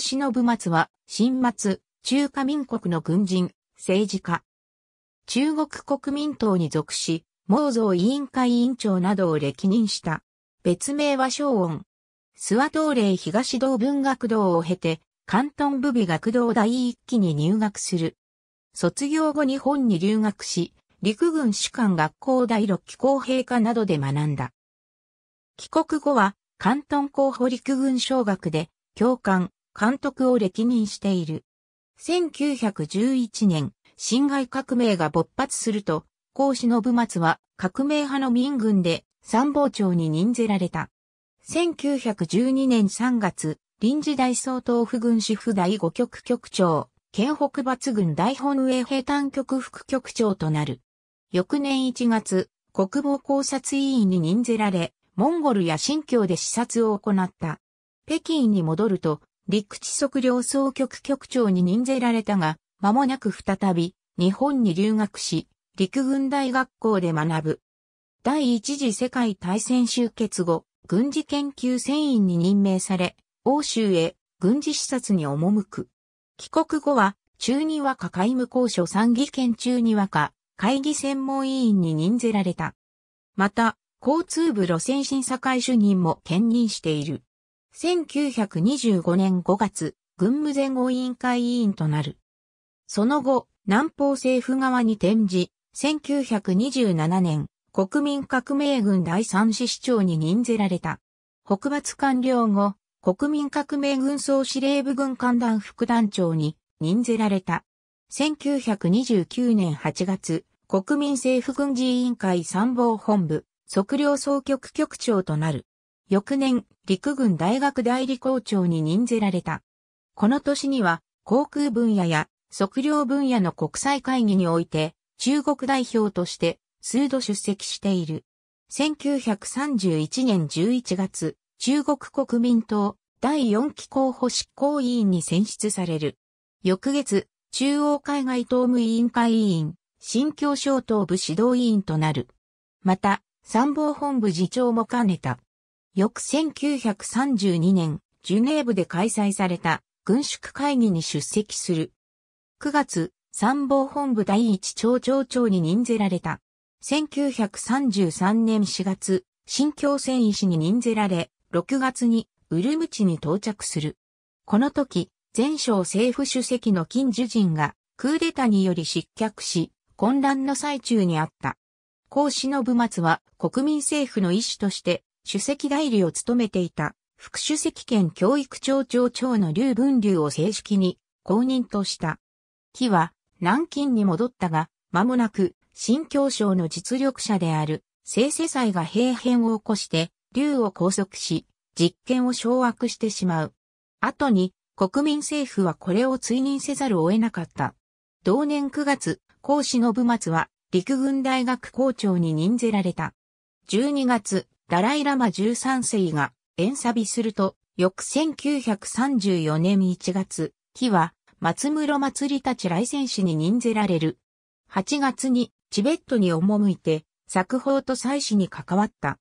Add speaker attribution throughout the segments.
Speaker 1: 信松は、新末、中華民国の軍人、政治家。中国国民党に属し、毛造委員会委員長などを歴任した。別名は昭恩。諏訪東霊東道文学堂を経て、関東部美学堂第一期に入学する。卒業後日本に留学し、陸軍士官学校第六期公平科などで学んだ。帰国後は、関東候補陸軍小学で、教官、監督を歴任している。1911年、辛亥革命が勃発すると、孔子信松は革命派の民軍で参謀長に任ぜられた。1912年3月、臨時大総統府軍主婦第五局局長、県北伐軍大本営兵坦局副局長となる。翌年1月、国防考察委員に任ぜられ、モンゴルや新疆で視察を行った。北京に戻ると、陸地測量総局局長に任ぜられたが、間もなく再び、日本に留学し、陸軍大学校で学ぶ。第一次世界大戦終結後、軍事研究船員に任命され、欧州へ軍事視察に赴く。帰国後は、中二和歌会務公所参議権中に和歌会議専門委員に任ぜられた。また、交通部路線審査会主任も兼任している。1925年5月、軍務前後委員会委員となる。その後、南方政府側に転じ、1927年、国民革命軍第三支市長に任ぜられた。北伐完了後、国民革命軍総司令部軍官団副団長に任ぜられた。1929年8月、国民政府軍事委員会参謀本部、測量総局局長となる。翌年、陸軍大学代理校長に任ぜられた。この年には、航空分野や測量分野の国際会議において、中国代表として数度出席している。1931年11月、中国国民党第4期候補執行委員に選出される。翌月、中央海外党務委員会委員、新京省党部指導委員となる。また、参謀本部次長も兼ねた。翌1932年、ジュネーブで開催された軍縮会議に出席する。9月、参謀本部第一町長長に任ぜられた。1933年4月、新京戦医師に任ぜられ、6月にウルムチに到着する。この時、前省政府主席の金樹人がクーデタにより失脚し、混乱の最中にあった。孔子の部末は国民政府の医師として主席代理を務めていた副主席兼教育庁長長の劉文流を正式に公認とした。木は南京に戻ったが、間もなく新教省の実力者である聖世祭が兵変を起こして劉を拘束し、実権を掌握してしまう。後に国民政府はこれを追認せざるを得なかった。同年9月、孔子信松は陸軍大学校長に任ぜられた。12月、ダライラマ13世が遠寂すると、翌1934年1月、木は松室祭りたち来戦士に任ぜられる。8月にチベットに赴いて、作法と祭祀に関わった。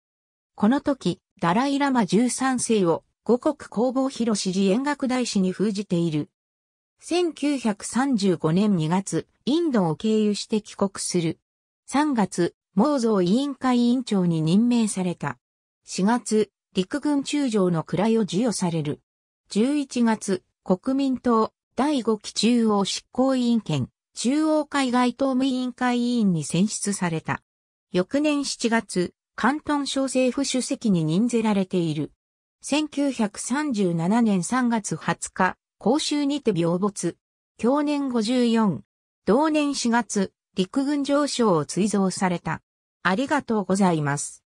Speaker 1: この時、ダライラマ13世を五国工房広支持演楽大使に封じている。1935年2月、インドを経由して帰国する。3月、毛造委員会委員長に任命された。4月、陸軍中将の位を授与される。11月、国民党第5期中央執行委員兼中央海外党務委員会委員に選出された。翌年7月、関東省政府主席に任ぜられている。1937年3月20日、公衆にて病没。去年54。同年4月、陸軍上将を追贈された。ありがとうございます。